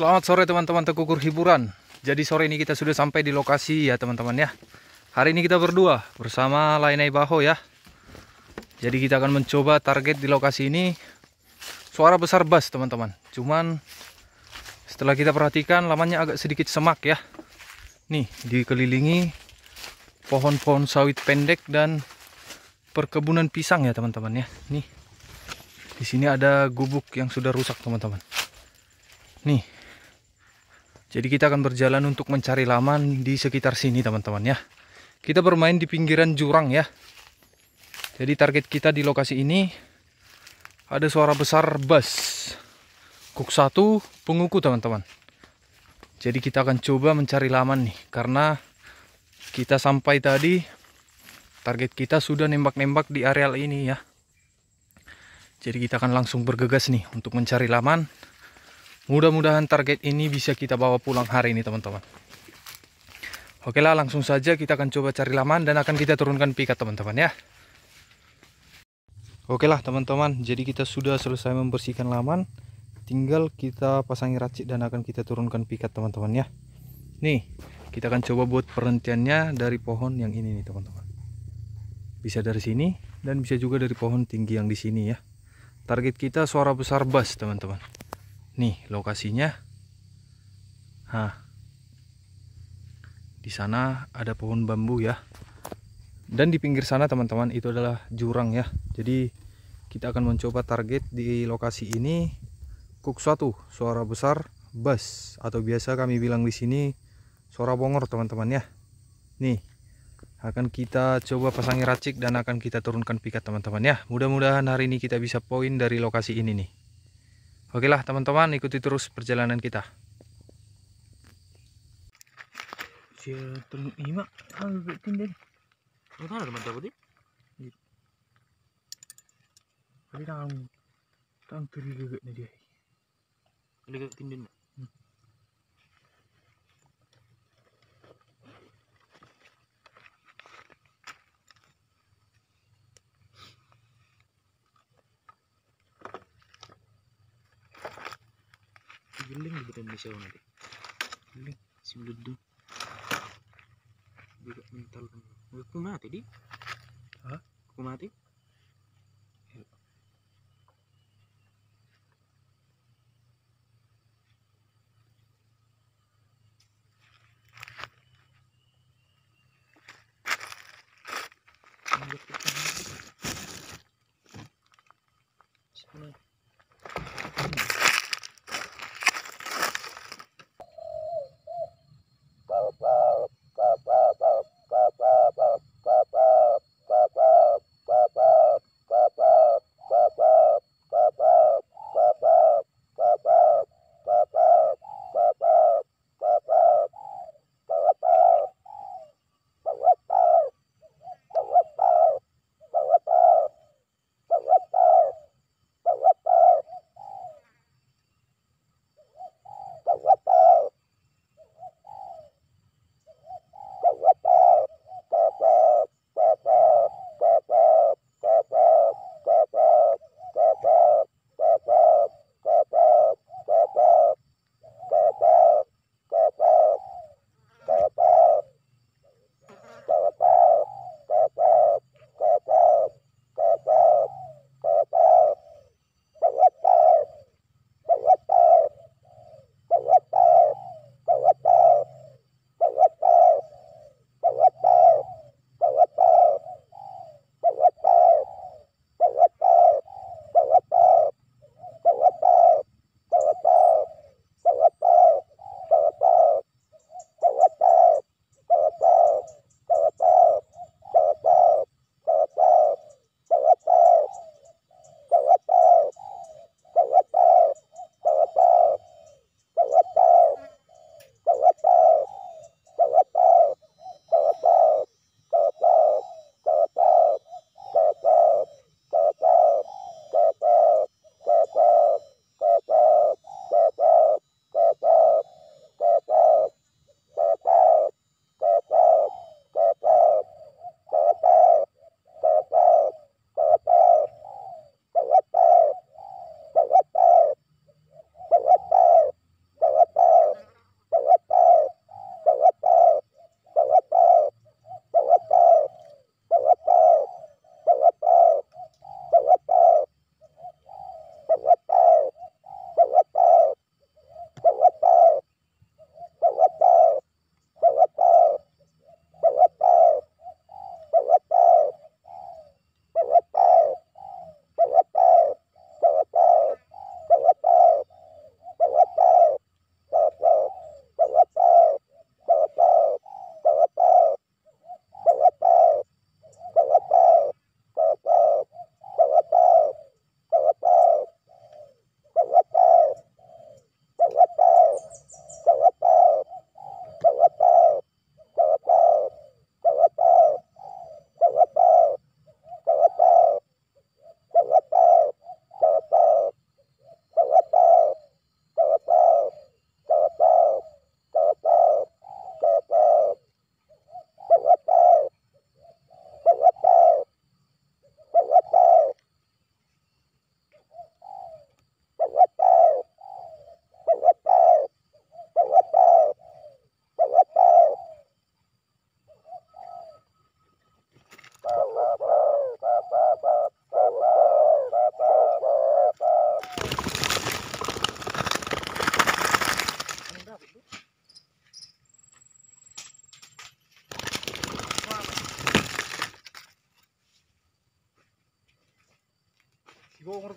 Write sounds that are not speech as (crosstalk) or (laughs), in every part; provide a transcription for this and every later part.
Selamat sore teman-teman tekukur hiburan. Jadi sore ini kita sudah sampai di lokasi ya teman-teman ya. Hari ini kita berdua bersama Lainai Baho ya. Jadi kita akan mencoba target di lokasi ini. Suara besar bass teman-teman. Cuman setelah kita perhatikan lamanya agak sedikit semak ya. Nih dikelilingi pohon-pohon sawit pendek dan perkebunan pisang ya teman-teman ya. Nih di sini ada gubuk yang sudah rusak teman-teman. Nih jadi kita akan berjalan untuk mencari laman di sekitar sini teman-teman ya. Kita bermain di pinggiran jurang ya. Jadi target kita di lokasi ini ada suara besar bus. Kuk satu penguku teman-teman. Jadi kita akan coba mencari laman nih karena kita sampai tadi target kita sudah nembak-nembak di areal ini ya. Jadi kita akan langsung bergegas nih untuk mencari laman Mudah-mudahan target ini bisa kita bawa pulang hari ini teman-teman. Oke lah langsung saja kita akan coba cari laman dan akan kita turunkan pikat teman-teman ya. Oke lah teman-teman jadi kita sudah selesai membersihkan laman. Tinggal kita pasangi racik dan akan kita turunkan pikat teman-teman ya. Nih kita akan coba buat perhentiannya dari pohon yang ini nih teman-teman. Bisa dari sini dan bisa juga dari pohon tinggi yang di sini ya. Target kita suara besar bass teman-teman. Nih lokasinya. Hah. Di sana ada pohon bambu ya. Dan di pinggir sana teman-teman itu adalah jurang ya. Jadi kita akan mencoba target di lokasi ini kuk satu suara besar bus atau biasa kami bilang di sini suara bongor teman-teman ya. Nih akan kita coba pasangi racik dan akan kita turunkan pikat teman-teman ya mudah-mudahan hari ini kita bisa poin dari lokasi ini nih Oke lah teman-teman ikuti terus perjalanan kita. Tang tang kita bisa nanti ini si beledung juga mental aku kan? mati di Hah? aku mati Thank you.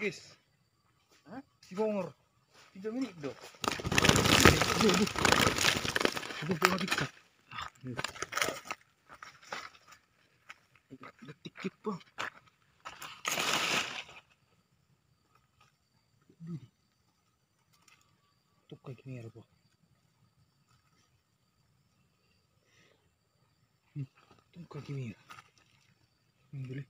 guys. Ha? Si Bongor. Tiga minit tu. Aduh, ah, aduh. Aduh, tengok kita. Ah, Detikit pun. Tukar kini apa? Hmm, Tukar kini. Ini boleh.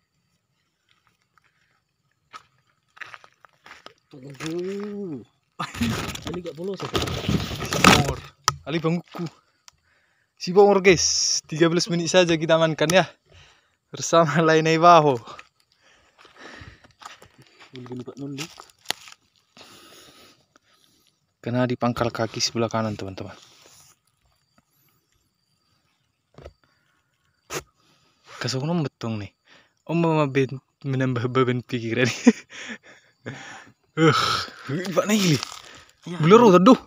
Tunggu. Ali gak polos apa? Ya? Ali banguku. Si bangor guys. 13 menit saja kita amankan ya. Bersama lain baho. Kena di pangkal kaki sebelah kanan teman-teman. Kasih betong nih. Om mama menambah beban pikiran. (laughs) Gimana nih? Iya, belerotan tuh.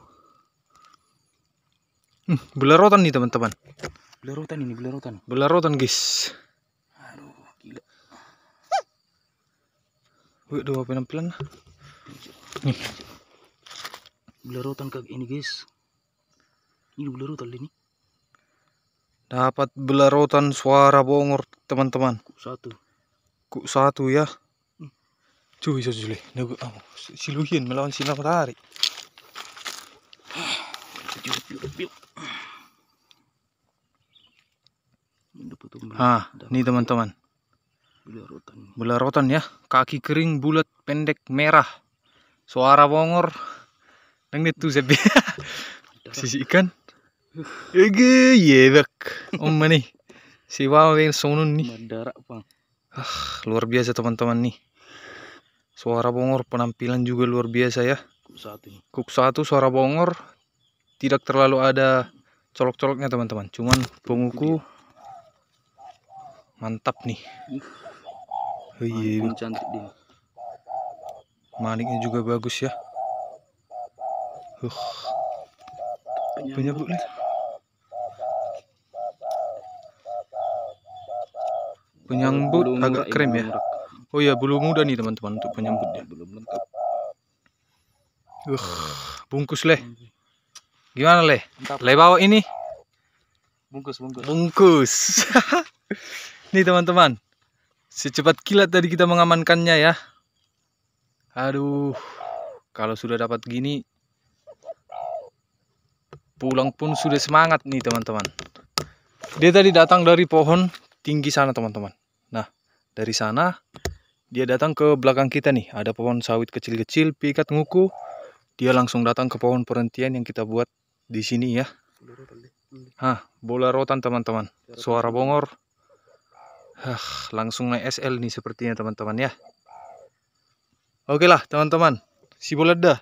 Hmm, belerotan nih teman-teman. Belerotan ini, belerotan. Belerotan, guys. Aduh, gila. Wih, dua pelan-pelan. Nih. Belerotan kayak ini, guys. Ini belerotan ini. Dapat belerotan suara bongor, teman-teman. satu. Kuk satu ya cuy sejuli nagu oh, siluhin melawan sinar matahari ah ini teman-teman Bola rotan ya, kaki kering, bulat, pendek, merah. Suara bongor. Nang itu sebi. (laughs) Sisi ikan. Ege yebek. Om nih. Si wawen sonun nih. Madarak, Bang. Ah, luar biasa teman-teman nih suara bongor penampilan juga luar biasa ya kuk satu kuk satu suara bongor tidak terlalu ada colok-coloknya teman-teman cuman bonguku mantap nih oh, cantik dia maniknya juga bagus ya uh banyak penyambut agak krem ya Oh iya, belum muda nih teman-teman untuk penyambutnya. Belum lengkap. Uh, bungkus leh. Gimana leh? Leh bawa ini? Bungkus, bungkus. Bungkus. (laughs) nih teman-teman. Secepat kilat tadi kita mengamankannya ya. Aduh. Kalau sudah dapat gini pulang pun sudah semangat nih teman-teman. Dia tadi datang dari pohon tinggi sana teman-teman. Nah, dari sana dia datang ke belakang kita nih ada pohon sawit kecil-kecil pikat nguku dia langsung datang ke pohon perhentian yang kita buat di sini ya Hah, bola rotan teman-teman suara bongor Hah, langsung naik SL nih sepertinya teman-teman ya Oke lah teman-teman si bola dah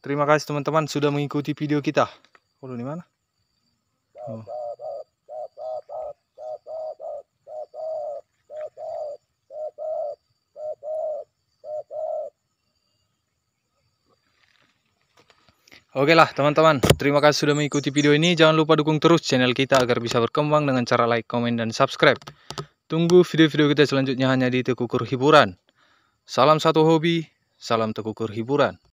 Terima kasih teman-teman sudah mengikuti video kita. Oh, di mana? Oh. Oke lah teman-teman, terima kasih sudah mengikuti video ini. Jangan lupa dukung terus channel kita agar bisa berkembang dengan cara like, komen, dan subscribe. Tunggu video-video kita selanjutnya hanya di Tekukur Hiburan. Salam satu hobi, salam Tekukur Hiburan.